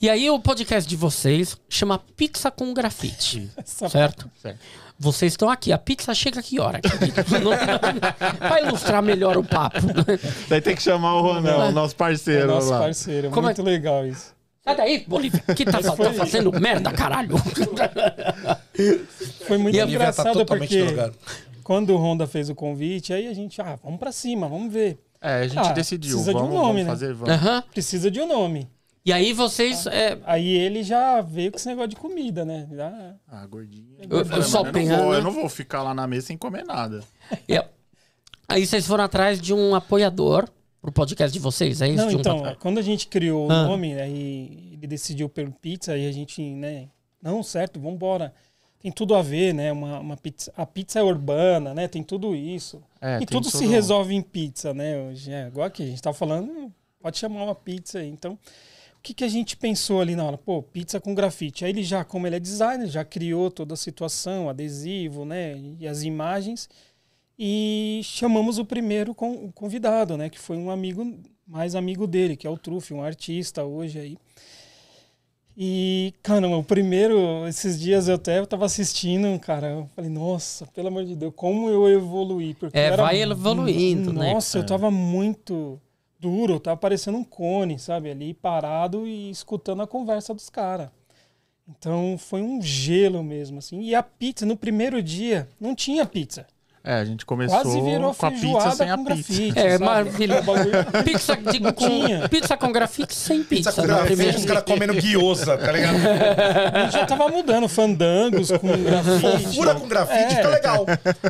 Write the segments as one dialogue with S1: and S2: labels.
S1: E aí o podcast de vocês chama Pizza com Grafite. certo? certo? Vocês estão aqui. A pizza chega que hora? Vai ilustrar melhor o papo. Daí tem que chamar o o é. nosso parceiro. É nosso lá. parceiro. Como é? Muito é? legal isso. Sai daí, Bolívia. Que tá, tá fazendo merda, caralho. Foi muito e tá engraçado tá porque
S2: quando o Honda fez o convite, aí a gente, ah, vamos pra cima, vamos ver. É, a gente ah, decidiu. Precisa vamos, de um nome, né? Fazer, vamos. Precisa de um nome.
S1: E aí vocês. Ah, é... Aí ele já veio com esse negócio de comida, né? Já... É. Ah, gordinho. Eu, eu, eu só eu não, vou, eu não vou ficar lá na mesa sem comer nada. Aí vocês foram atrás de um apoiador pro podcast de vocês, é isso? Não, um então, quando a gente criou ah. o nome,
S2: aí ele decidiu pelo pizza e a gente, né? Não, certo, vamos embora tem tudo a ver, né? Uma, uma, pizza, a pizza é urbana, né? Tem tudo isso. É, e tudo, tudo, se resolve em pizza, né? Hoje, é, igual aqui, a gente tá falando, pode chamar uma pizza aí. Então, que, que a gente pensou ali na hora? Pô, pizza com grafite. Aí ele já, como ele é designer, já criou toda a situação, adesivo, né? E as imagens. E chamamos o primeiro con convidado, né? Que foi um amigo, mais amigo dele, que é o Truff, um artista hoje aí. E, cara, o primeiro, esses dias eu até estava tava assistindo, cara, eu falei, nossa, pelo amor de Deus, como eu evoluí. Porque é, eu vai evoluindo, nossa, né? Nossa, eu tava muito duro, tá parecendo um cone, sabe? Ali parado e escutando a conversa dos caras. Então foi um gelo mesmo, assim. E a pizza, no primeiro dia, não tinha pizza.
S1: É, a gente começou Quase virou com a pizza sem a pizza. Grafite, é, maravilhoso. É pizza, digo, com, pizza com grafite sem pizza. pizza com né? grafite, os caras
S2: comendo guiosa, tá ligado? a gente já tava mudando fandangos com grafite. Fofura
S3: com grafite, é. tá legal.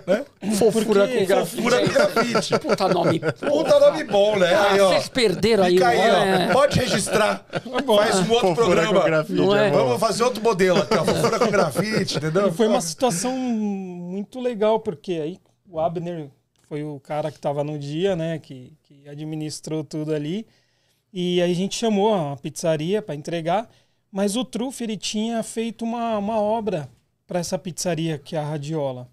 S3: Né? Fofura com grafite. Fofura com grafite. Puta nome Puta nome bom, né? Ah, aí, ó, vocês perderam aí. Fica aí, ó. É... Pode registrar. Tá
S2: Faz um outro fofura programa. Grafite, Não é? é? Vamos fazer outro modelo aqui, ó. Fofura com grafite, entendeu? E foi uma situação muito legal, porque aí o Abner foi o cara que estava no dia, né, que, que administrou tudo ali. E aí a gente chamou a pizzaria para entregar, mas o Truff ele tinha feito uma, uma obra para essa pizzaria, que é a Radiola.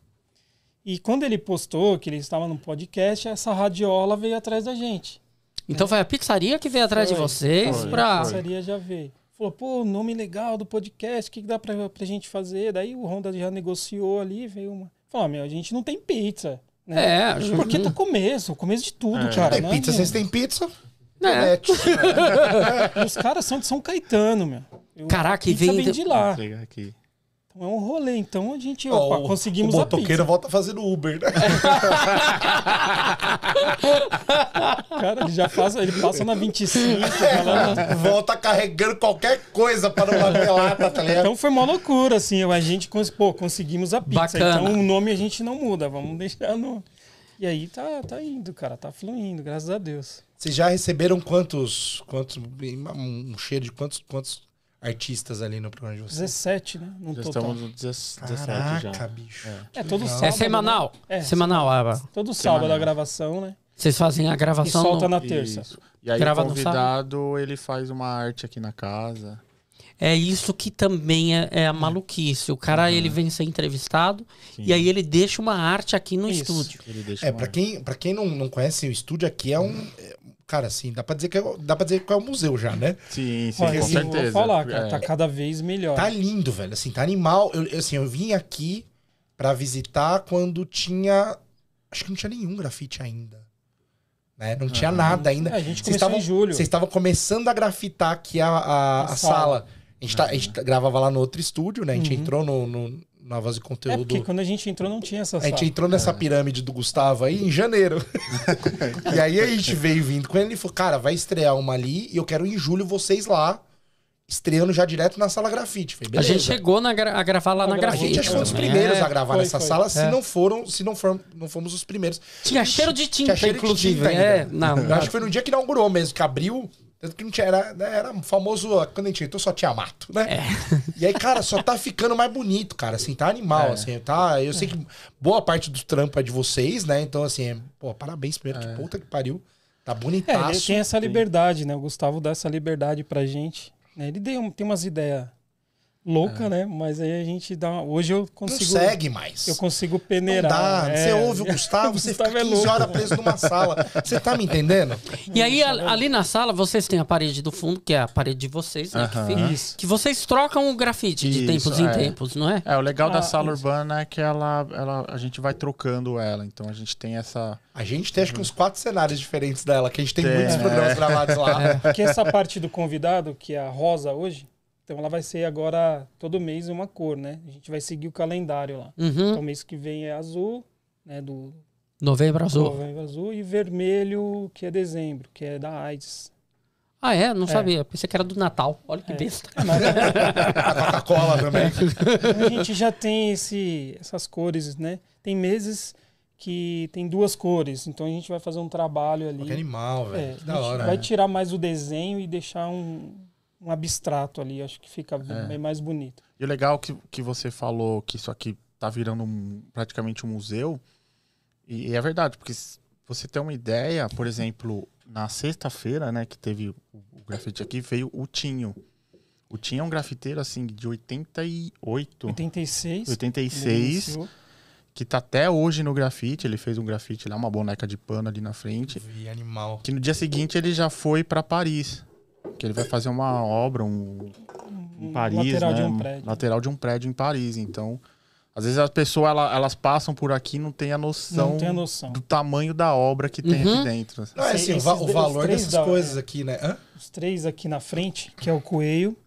S2: E quando ele postou que ele estava no podcast, essa radiola veio atrás da gente.
S1: Então foi a pizzaria que veio atrás foi, de vocês para. A pizzaria
S2: já veio. Falou, pô, nome legal do podcast, o que, que dá pra, pra gente fazer? Daí o Honda já negociou ali, veio uma. Falou, ah, meu, a gente não tem pizza. Né? É, porque tá começo, começo de tudo, é. cara. É, pizza, vocês têm pizza? Né? Os caras são de São Caetano, meu. Caraca, e vem, vem de lá. Aqui. Então é um rolê. Então a gente, oh, opa, conseguimos o motoqueiro a pizza. volta fazendo Uber, né? Cara, ele já faz, ele passa na 25. É, volta carregando qualquer coisa para uma pelada, tá ligado? Então foi uma loucura, assim. A gente, pô, conseguimos a pizza. Bacana. Então o nome a gente não muda, vamos deixar no... E aí tá, tá indo, cara, tá fluindo, graças a Deus.
S3: Vocês já receberam quantos, quantos, um cheiro de quantos, quantos artistas ali no programa de vocês? 17, né? Não já estamos no 17 Caraca, já. bicho. É, é todo sábado. É né? semanal. É, semanal, Ava. Todo sábado semanal. a
S2: gravação, né? Vocês fazem a gravação. E solta no... na terça. Isso. E aí Grava o convidado,
S1: ele faz uma arte aqui na casa. É isso que também é, é a maluquice. O cara, uhum. ele vem ser entrevistado Sim. e aí ele deixa uma arte aqui no isso. estúdio. é, para
S3: quem, pra quem não, não conhece, o estúdio aqui é um, Cara, assim, dá pra dizer que é, dá pra dizer que é um museu já, né?
S1: Sim, sim, Olha, com certeza. Vou falar, cara, é. tá
S3: cada vez melhor. Tá lindo, velho. Assim, tá animal. Eu, assim, eu vim aqui para visitar quando tinha. Acho que não tinha nenhum grafite ainda. Né? Não tinha ah. nada ainda. É, a gente começou em julho. Vocês estavam começando a grafitar aqui a, a, a, a sala. sala. A gente, uhum. tá, a gente, ah. gravava lá no outro estúdio, né? A gente uhum. entrou no, no, na base de é, conteúdo. É porque
S2: quando a gente entrou não tinha essa. A gente entrou nessa é.
S3: pirâmide do Gustavo aí em janeiro. e aí a gente veio vindo com ele e falou: cara, vai estrear uma ali e eu quero em julho vocês lá. Estreando já direto na sala grafite. Falei, a gente chegou
S1: na gra a gravar lá na grafite. A gente acho que foi um dos é. primeiros é, a gravar foi, nessa foi. sala, é. se não
S3: foram, se não, for, não fomos os primeiros. Tinha cheiro de tinta, tinha cheiro inclusive. De tinta né? é, não, acho que foi no dia que inaugurou mesmo, que abriu. Tanto que não tinha, era, né, era famoso, quando a gente entrou, só tinha mato, né? É. E aí, cara, só tá ficando mais bonito, cara, assim, tá animal, é. assim, tá... Eu sei que boa parte do trampo é de vocês, né? Então, assim, é, pô, parabéns primeiro, é. que puta
S2: que pariu. Tá bonitaço. É, ele tem essa liberdade, né? O Gustavo dá essa liberdade pra gente. Né? Ele deu, tem umas ideias louca, é. né? Mas aí a gente dá. Hoje eu consigo. Não segue mais. Eu consigo peneirar. Não dá. É. Você ouve o Gustavo, você Gustavo fica 15 é horas preso numa sala.
S1: Você tá me entendendo? E aí, a, é ali na sala, vocês têm a parede do fundo, que é a parede de vocês, né? Uh -huh. que, fica, que vocês trocam o grafite de Isso, tempos em é. tempos, não é? É, o legal ah, da sala isso. urbana é que ela, ela, a gente vai trocando ela. Então a gente tem essa. A gente tem acho que uns quatro cenários diferentes dela, que a gente tem, tem muitos programas é. gravados lá. Porque essa
S2: parte do convidado, que é a Rosa hoje, então ela vai ser agora todo mês uma cor, né? A gente vai seguir o calendário lá. Uhum. Então mês que vem é azul, né? Do novembro azul. Novembro azul e vermelho que é dezembro, que é da AIDS.
S1: Ah, é? Não é. sabia. Pensei que era do Natal. Olha que é. besta. É, é. a Coca-Cola também. a gente já tem
S2: esse, essas cores, né? Tem meses que tem duas cores. Então a gente vai fazer um trabalho ali. Que animal, velho. É, que da hora. Vai né? tirar mais o desenho e deixar um, um abstrato ali, acho que fica é. bem mais
S1: bonito. E o legal que, que você falou que isso aqui tá virando um, praticamente um museu, e, e é verdade, porque você tem uma ideia, por exemplo, na sexta-feira, né, que teve o, o grafite aqui, veio o Tinho. O Tinho é um grafiteiro, assim, de 88. 86. 86. Que tá até hoje no grafite. Ele fez um grafite lá, uma boneca de pano ali na frente. Vi, animal. Que no dia seguinte ele já foi para Paris que ele vai fazer uma obra, um, em Paris, lateral né? de um prédio. Lateral de um prédio em Paris, então... Às vezes as pessoas ela, elas passam por aqui e não tem a noção, a noção. do tamanho da obra que uhum. tem aqui uhum. dentro. Não, é
S3: assim, o, valor dessas da, coisas
S2: é. aqui, né? Hã? Os três aqui na frente, que é o coelho,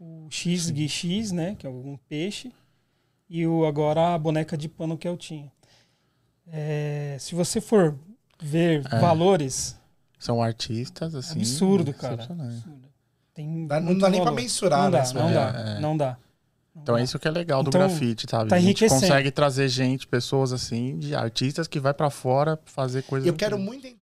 S2: o X X né? Que é um peixe, e o agora a boneca de pano que eu é tinha. É, se você for ver
S1: é. valores, são artistas, assim. Absurdo, cara. Absurdo.
S2: Dá, não dá valor. nem pra mensurar, não dá, né? Não, dá, é, é. não dá.
S1: Então é isso que é legal do então, grafite, sabe? Tá a gente consegue trazer gente, pessoas assim, de artistas que vai para fora fazer coisas. Eu quero muito